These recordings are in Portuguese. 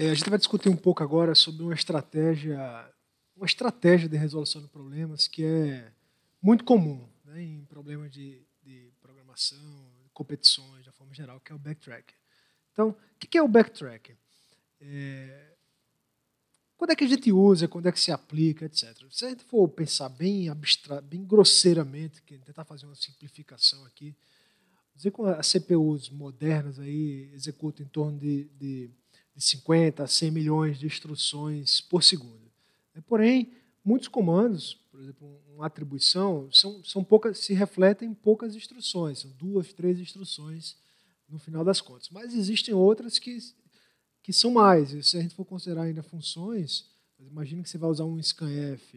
É, a gente vai discutir um pouco agora sobre uma estratégia, uma estratégia de resolução de problemas que é muito comum né, em problemas de, de programação, de competições, da forma geral, que é o backtracking. Então, o que é o backtracking? É, quando é que a gente usa, quando é que se aplica, etc. Se a gente for pensar bem abstra bem grosseiramente, tentar fazer uma simplificação aqui, dizer que as CPUs modernas aí executam em torno de, de de 50 a 100 milhões de instruções por segundo. É, porém, muitos comandos, por exemplo, uma atribuição, são, são poucas, se refletem em poucas instruções, são duas, três instruções no final das contas. Mas existem outras que, que são mais. se a gente for considerar ainda funções, imagina que você vai usar um scanf,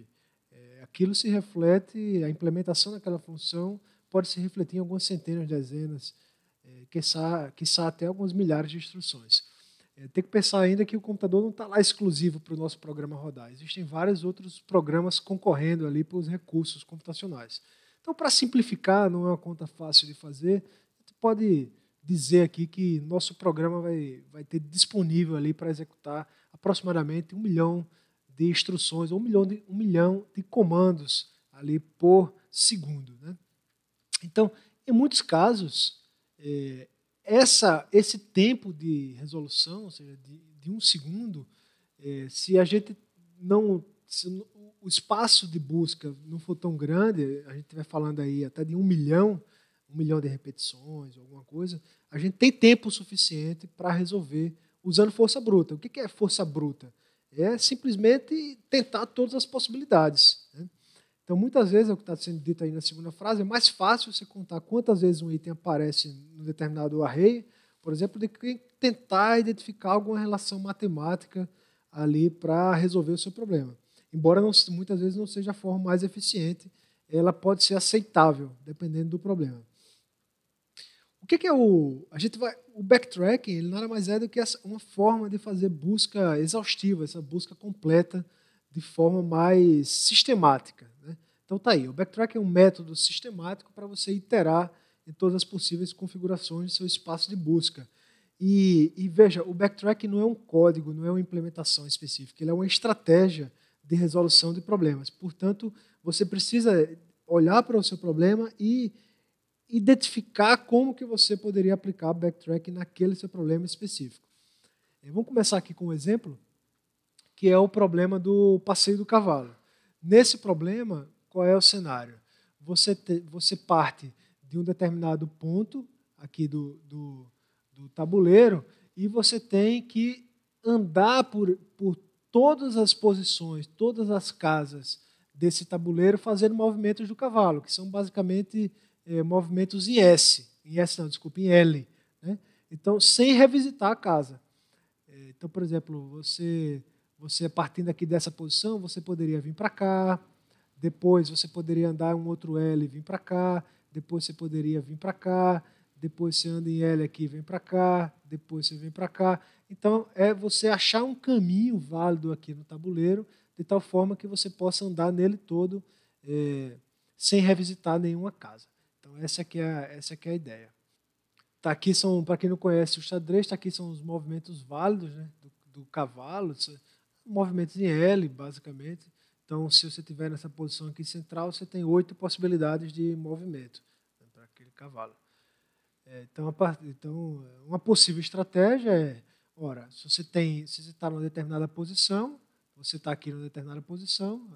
é, aquilo se reflete, a implementação daquela função pode se refletir em algumas centenas, dezenas, é, quiçá, quiçá até algumas milhares de instruções. É, tem que pensar ainda que o computador não está lá exclusivo para o nosso programa rodar. Existem vários outros programas concorrendo ali os recursos computacionais. Então, para simplificar, não é uma conta fácil de fazer, você pode dizer aqui que nosso programa vai, vai ter disponível ali para executar aproximadamente um milhão de instruções, ou um milhão de, um milhão de comandos ali por segundo. Né? Então, em muitos casos, é, essa, esse tempo de resolução, ou seja, de, de um segundo, é, se a gente não. Se o espaço de busca não for tão grande, a gente estiver falando aí até de um milhão, um milhão de repetições, alguma coisa, a gente tem tempo suficiente para resolver usando força bruta. O que é força bruta? É simplesmente tentar todas as possibilidades. Né? Então, muitas vezes, é o que está sendo dito aí na segunda frase, é mais fácil você contar quantas vezes um item aparece num determinado array, por exemplo, do que tentar identificar alguma relação matemática ali para resolver o seu problema. Embora não, muitas vezes não seja a forma mais eficiente, ela pode ser aceitável, dependendo do problema. O que, que é o. A gente vai, o backtracking ele nada mais é do que uma forma de fazer busca exaustiva, essa busca completa de forma mais sistemática. Né? Então tá aí, o backtrack é um método sistemático para você iterar em todas as possíveis configurações do seu espaço de busca. E, e, veja, o backtrack não é um código, não é uma implementação específica, ele é uma estratégia de resolução de problemas. Portanto, você precisa olhar para o seu problema e identificar como que você poderia aplicar backtrack naquele seu problema específico. Vamos começar aqui com um exemplo que é o problema do passeio do cavalo. Nesse problema, qual é o cenário? Você, te, você parte de um determinado ponto aqui do, do, do tabuleiro e você tem que andar por, por todas as posições, todas as casas desse tabuleiro fazendo movimentos do cavalo, que são basicamente é, movimentos em S, em S não, desculpa, em L. Né? Então, sem revisitar a casa. Eh, então, por exemplo, você você, partindo aqui dessa posição, você poderia vir para cá, depois você poderia andar um outro L e vir para cá, depois você poderia vir para cá, depois você anda em L aqui e vem para cá, depois você vem para cá. Então, é você achar um caminho válido aqui no tabuleiro, de tal forma que você possa andar nele todo é, sem revisitar nenhuma casa. Então, essa aqui é a, essa aqui é a ideia. Tá aqui são, para quem não conhece o xadrez, tá aqui são os movimentos válidos né, do, do cavalo, movimentos em L, basicamente. Então, se você tiver nessa posição aqui central, você tem oito possibilidades de movimento né, para aquele cavalo. É, então, então, uma possível estratégia é, ora, se você tem, se você está numa determinada posição, você está aqui numa determinada posição,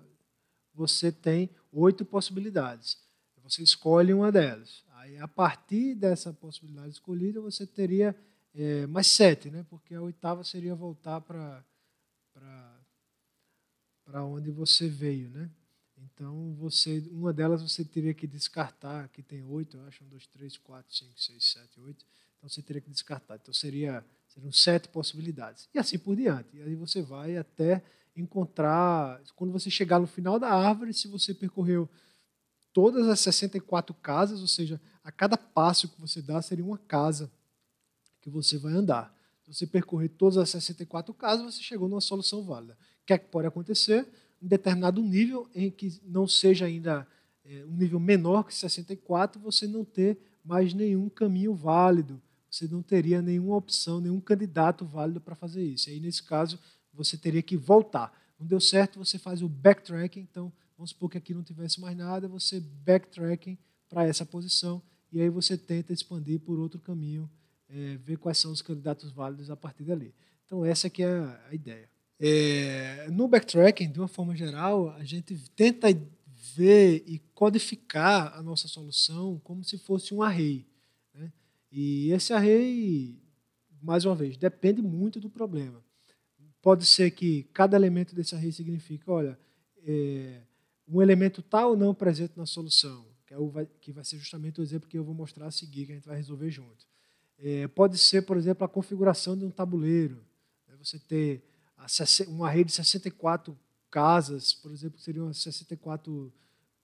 você tem oito possibilidades. Você escolhe uma delas. Aí, a partir dessa possibilidade escolhida, você teria é, mais sete, né? Porque a oitava seria voltar para para onde você veio, né? Então, você, uma delas você teria que descartar, que tem oito, eu acho, um, dois, três, quatro, cinco, seis, sete, oito. Então, você teria que descartar. Então, seria, seriam sete possibilidades. E assim por diante. E aí você vai até encontrar, quando você chegar no final da árvore, se você percorreu todas as 64 casas, ou seja, a cada passo que você dá seria uma casa que você vai andar. Você percorrer todas as 64 casas, você chegou numa solução válida. O que é que pode acontecer? Em determinado nível, em que não seja ainda é, um nível menor que 64, você não ter mais nenhum caminho válido, você não teria nenhuma opção, nenhum candidato válido para fazer isso. Aí, nesse caso, você teria que voltar. Não deu certo, você faz o backtracking, então vamos supor que aqui não tivesse mais nada, você backtracking para essa posição e aí você tenta expandir por outro caminho é, ver quais são os candidatos válidos a partir dali. Então, essa que é a ideia. É, no backtracking, de uma forma geral, a gente tenta ver e codificar a nossa solução como se fosse um array. Né? E esse array, mais uma vez, depende muito do problema. Pode ser que cada elemento desse array signifique, olha, é, um elemento tal ou não presente na solução, que, é o, que vai ser justamente o exemplo que eu vou mostrar a seguir, que a gente vai resolver junto. É, pode ser, por exemplo, a configuração de um tabuleiro. Né? Você ter uma rede de 64 casas, por exemplo, seriam 64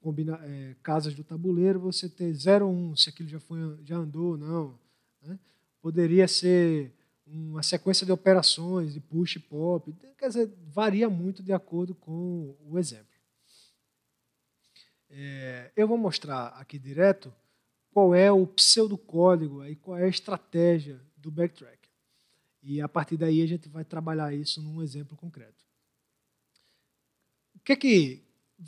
combina, é, casas do tabuleiro, você ter 01, se aquilo já, foi, já andou ou não. Né? Poderia ser uma sequência de operações, de push e pop. Quer dizer, varia muito de acordo com o exemplo. É, eu vou mostrar aqui direto qual é o pseudocódigo e qual é a estratégia do backtrack. E a partir daí a gente vai trabalhar isso num exemplo concreto. O que é que.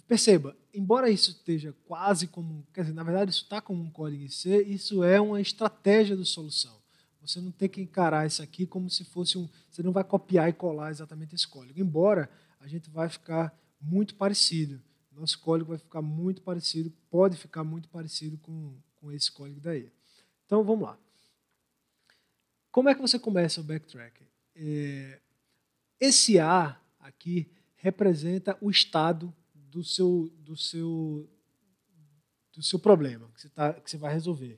Perceba, embora isso esteja quase como. Quer dizer, na verdade, isso está como um código em C, isso é uma estratégia de solução. Você não tem que encarar isso aqui como se fosse um. Você não vai copiar e colar exatamente esse código. Embora a gente vai ficar muito parecido. Nosso código vai ficar muito parecido, pode ficar muito parecido com, com esse código daí. Então vamos lá. Como é que você começa o backtracking? É, esse A aqui representa o estado do seu, do seu, do seu problema que você, tá, que você vai resolver.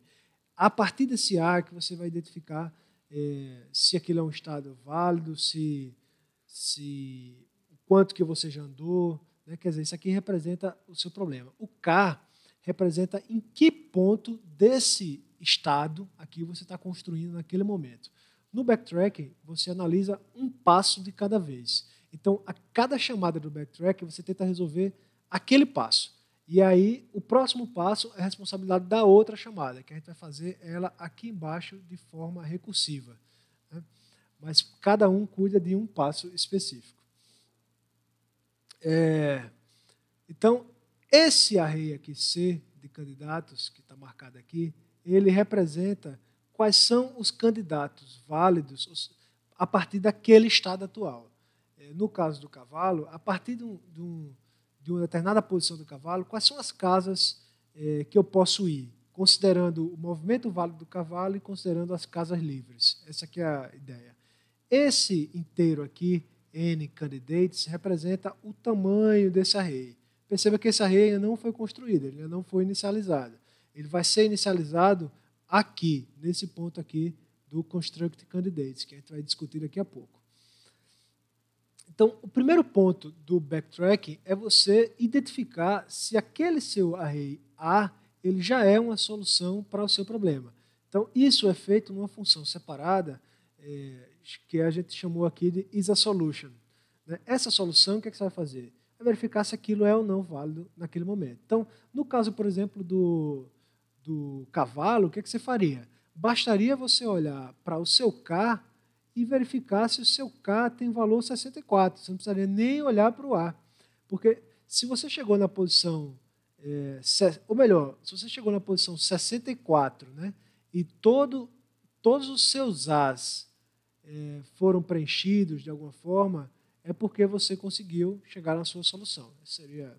A partir desse A que você vai identificar é, se aquilo é um estado válido, se, se quanto que você já andou, né? quer dizer, isso aqui representa o seu problema. O K representa em que ponto desse estado aqui você está construindo naquele momento. No backtracking, você analisa um passo de cada vez. Então, a cada chamada do backtracking, você tenta resolver aquele passo. E aí, o próximo passo é a responsabilidade da outra chamada, que a gente vai fazer ela aqui embaixo de forma recursiva. Né? Mas cada um cuida de um passo específico. É... Então, esse array aqui C de candidatos que está marcado aqui, ele representa quais são os candidatos válidos a partir daquele estado atual. É, no caso do cavalo, a partir de, um, de uma determinada posição do cavalo, quais são as casas é, que eu posso ir, considerando o movimento válido do cavalo e considerando as casas livres. Essa aqui é a ideia. Esse inteiro aqui, N candidates, representa o tamanho desse array perceba que essa rede ainda não foi construída, ele ainda não foi inicializado. Ele vai ser inicializado aqui, nesse ponto aqui do Construct Candidates, que a gente vai discutir daqui a pouco. Então, o primeiro ponto do backtracking é você identificar se aquele seu array A ele já é uma solução para o seu problema. Então, isso é feito numa função separada, é, que a gente chamou aqui de is a solution. Né? Essa solução, o que, é que você vai fazer? é verificar se aquilo é ou não válido naquele momento. Então, no caso, por exemplo, do, do cavalo, o que, é que você faria? Bastaria você olhar para o seu K e verificar se o seu K tem valor 64. Você não precisaria nem olhar para o A. Porque se você chegou na posição, é, ou melhor, se você chegou na posição 64, né, e todo, todos os seus As é, foram preenchidos de alguma forma, é porque você conseguiu chegar na sua solução. seria.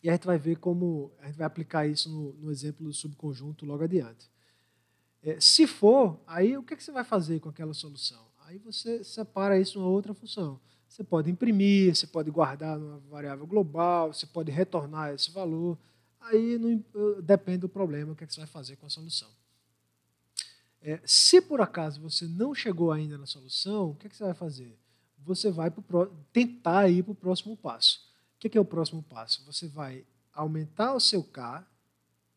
E a gente vai ver como a gente vai aplicar isso no, no exemplo do subconjunto logo adiante. É, se for, aí o que, é que você vai fazer com aquela solução? Aí você separa isso em uma outra função. Você pode imprimir, você pode guardar numa variável global, você pode retornar esse valor. Aí não, eh, depende do problema, o que, é que você vai fazer com a solução. É, se por acaso você não chegou ainda na solução, o que, é que você vai fazer? você vai pro, tentar ir para o próximo passo. O que é, que é o próximo passo? Você vai aumentar o seu K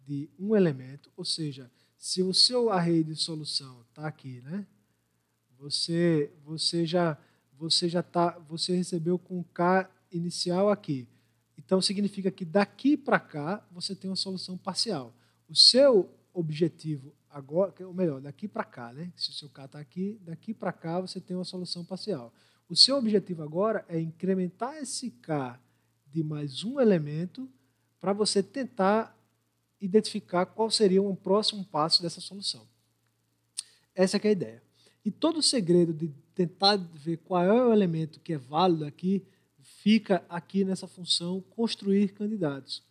de um elemento, ou seja, se o seu array de solução está aqui, né? Você, você já você já tá, você recebeu com K inicial aqui. Então significa que daqui para cá você tem uma solução parcial. O seu objetivo agora, ou melhor, daqui para cá, né? Se o seu K está aqui, daqui para cá você tem uma solução parcial. O seu objetivo agora é incrementar esse K de mais um elemento para você tentar identificar qual seria um próximo passo dessa solução. Essa é a ideia. E todo o segredo de tentar ver qual é o elemento que é válido aqui fica aqui nessa função construir candidatos,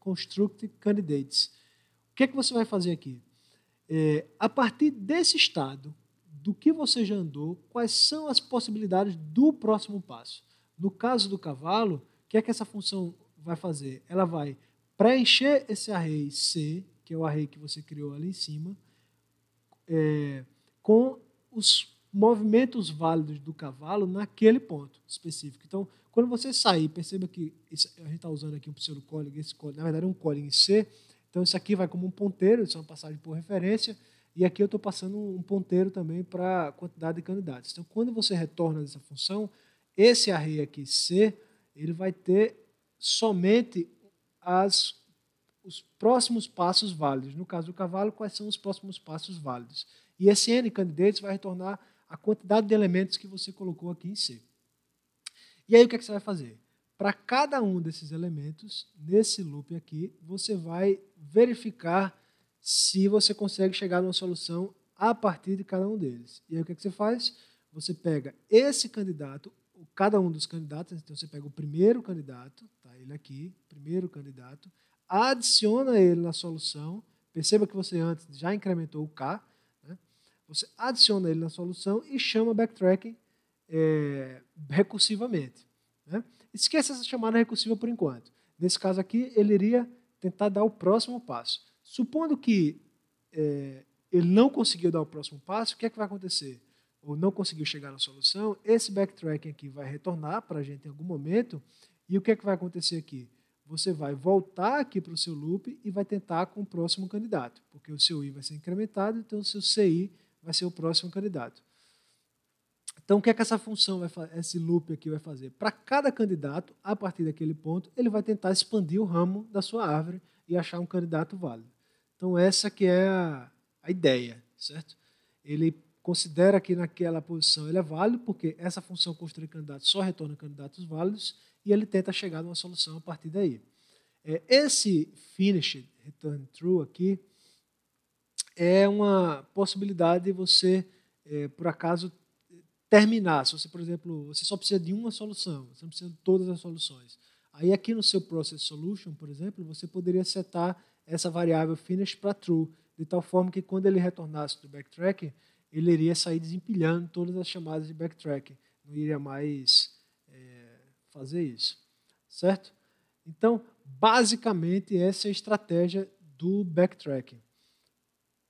construct candidates. O que é que você vai fazer aqui? É, a partir desse estado, do que você já andou, quais são as possibilidades do próximo passo. No caso do cavalo, o que é que essa função vai fazer? Ela vai preencher esse array C, que é o array que você criou ali em cima, é, com os movimentos válidos do cavalo naquele ponto específico. Então, quando você sair, perceba que a gente está usando aqui um pseudocódigo, esse código, na verdade é um código em C, então isso aqui vai como um ponteiro, isso é uma passagem por referência, e aqui eu estou passando um ponteiro também para a quantidade de candidatos. Então, quando você retorna dessa função, esse array aqui C, ele vai ter somente as, os próximos passos válidos. No caso do cavalo, quais são os próximos passos válidos? E esse N candidatos vai retornar a quantidade de elementos que você colocou aqui em C. E aí o que, é que você vai fazer? Para cada um desses elementos, nesse loop aqui, você vai verificar se você consegue chegar numa solução a partir de cada um deles. E aí o que, é que você faz? Você pega esse candidato, cada um dos candidatos, né? então você pega o primeiro candidato, tá ele aqui, primeiro candidato, adiciona ele na solução, perceba que você antes já incrementou o K, né? você adiciona ele na solução e chama backtracking é, recursivamente. Né? Esqueça essa chamada recursiva por enquanto. Nesse caso aqui, ele iria tentar dar o próximo passo. Supondo que é, ele não conseguiu dar o próximo passo, o que é que vai acontecer? Ou não conseguiu chegar na solução, esse backtracking aqui vai retornar para a gente em algum momento, e o que é que vai acontecer aqui? Você vai voltar aqui para o seu loop e vai tentar com o próximo candidato, porque o seu I vai ser incrementado, então o seu CI vai ser o próximo candidato. Então, o que é que essa função, vai esse loop aqui vai fazer? Para cada candidato, a partir daquele ponto, ele vai tentar expandir o ramo da sua árvore e achar um candidato válido. Então essa que é a, a ideia, certo? Ele considera que naquela posição ele é válido, porque essa função construir candidatos só retorna candidatos válidos, e ele tenta chegar a uma solução a partir daí. É, esse finished, return true aqui, é uma possibilidade de você, é, por acaso, terminar. Se você, por exemplo, você só precisa de uma solução, você não precisa de todas as soluções. Aí aqui no seu Process Solution, por exemplo, você poderia setar essa variável finish para true, de tal forma que quando ele retornasse do backtracking, ele iria sair desempilhando todas as chamadas de backtracking, não iria mais é, fazer isso, certo? Então, basicamente, essa é a estratégia do backtracking.